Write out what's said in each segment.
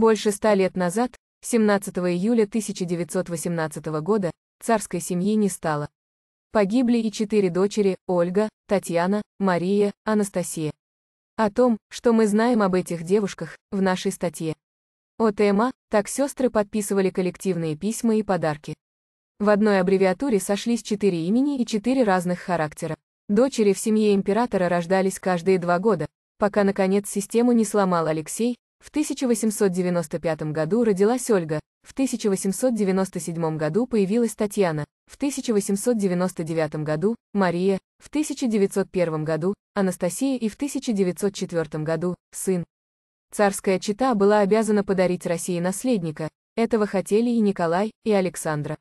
Больше ста лет назад, 17 июля 1918 года, царской семьи не стало. Погибли и четыре дочери, Ольга, Татьяна, Мария, Анастасия. О том, что мы знаем об этих девушках, в нашей статье. От ЭМА, так сестры подписывали коллективные письма и подарки. В одной аббревиатуре сошлись четыре имени и четыре разных характера. Дочери в семье императора рождались каждые два года, пока наконец систему не сломал Алексей, в 1895 году родилась Ольга, в 1897 году появилась Татьяна, в 1899 году – Мария, в 1901 году – Анастасия и в 1904 году – сын. Царская чита была обязана подарить России наследника, этого хотели и Николай, и Александра.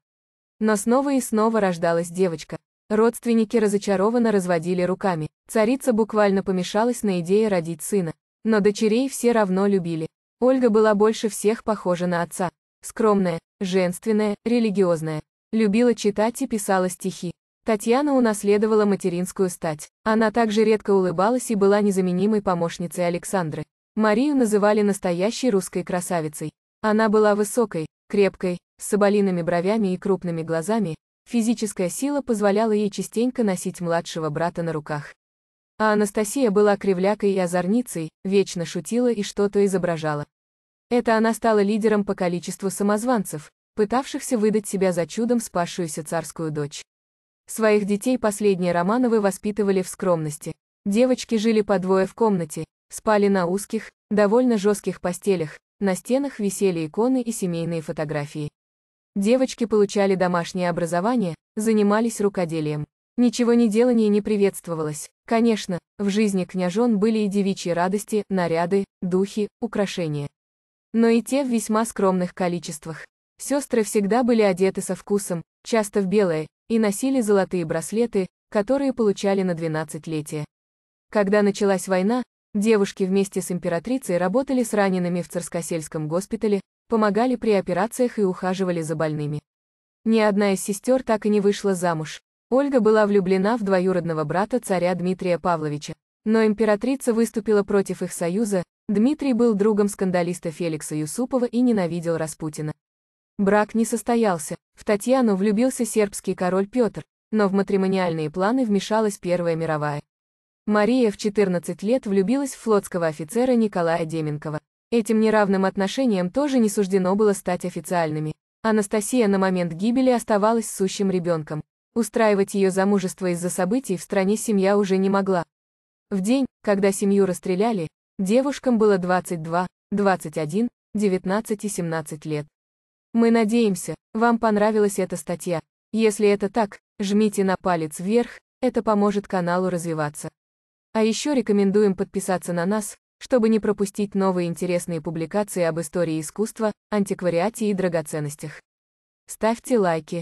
Но снова и снова рождалась девочка. Родственники разочарованно разводили руками. Царица буквально помешалась на идее родить сына. Но дочерей все равно любили. Ольга была больше всех похожа на отца. Скромная, женственная, религиозная. Любила читать и писала стихи. Татьяна унаследовала материнскую стать. Она также редко улыбалась и была незаменимой помощницей Александры. Марию называли настоящей русской красавицей. Она была высокой, крепкой, с соболиными бровями и крупными глазами, физическая сила позволяла ей частенько носить младшего брата на руках. А Анастасия была кривлякой и озорницей, вечно шутила и что-то изображала. Это она стала лидером по количеству самозванцев, пытавшихся выдать себя за чудом спасшуюся царскую дочь. Своих детей последние Романовы воспитывали в скромности. Девочки жили по двое в комнате, спали на узких, довольно жестких постелях, на стенах висели иконы и семейные фотографии. Девочки получали домашнее образование, занимались рукоделием. Ничего не делание не приветствовалось. Конечно, в жизни княжон были и девичьи радости, наряды, духи, украшения. Но и те в весьма скромных количествах. Сестры всегда были одеты со вкусом, часто в белое, и носили золотые браслеты, которые получали на 12-летие. Когда началась война, девушки вместе с императрицей работали с ранеными в Царскосельском госпитале, помогали при операциях и ухаживали за больными. Ни одна из сестер так и не вышла замуж, Ольга была влюблена в двоюродного брата царя Дмитрия Павловича, но императрица выступила против их союза, Дмитрий был другом скандалиста Феликса Юсупова и ненавидел Распутина. Брак не состоялся, в Татьяну влюбился сербский король Петр, но в матримониальные планы вмешалась Первая мировая. Мария в 14 лет влюбилась в флотского офицера Николая Деменкова. Этим неравным отношениям тоже не суждено было стать официальными. Анастасия на момент гибели оставалась сущим ребенком. Устраивать ее замужество из-за событий в стране семья уже не могла. В день, когда семью расстреляли, девушкам было 22, 21, 19 и 17 лет. Мы надеемся, вам понравилась эта статья. Если это так, жмите на палец вверх, это поможет каналу развиваться. А еще рекомендуем подписаться на нас, чтобы не пропустить новые интересные публикации об истории искусства, антиквариате и драгоценностях. Ставьте лайки.